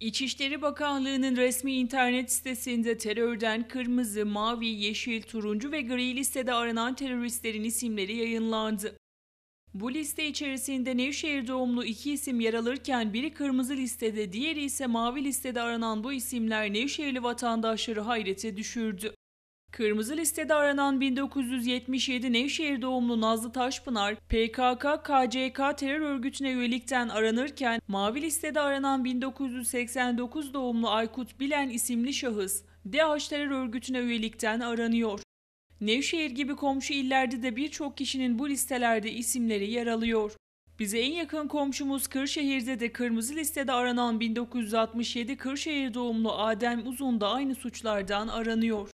İçişleri Bakanlığı'nın resmi internet sitesinde terörden kırmızı, mavi, yeşil, turuncu ve gri listede aranan teröristlerin isimleri yayınlandı. Bu liste içerisinde Nevşehir doğumlu iki isim yer alırken biri kırmızı listede, diğeri ise mavi listede aranan bu isimler Nevşehirli vatandaşları hayrete düşürdü. Kırmızı listede aranan 1977 Nevşehir doğumlu Nazlı Taşpınar, PKK-KCK terör örgütüne üyelikten aranırken, mavi listede aranan 1989 doğumlu Aykut Bilen isimli şahıs, DH terör örgütüne üyelikten aranıyor. Nevşehir gibi komşu illerde de birçok kişinin bu listelerde isimleri yer alıyor. Bize en yakın komşumuz Kırşehir'de de kırmızı listede aranan 1967 Kırşehir doğumlu Adem Uzun da aynı suçlardan aranıyor.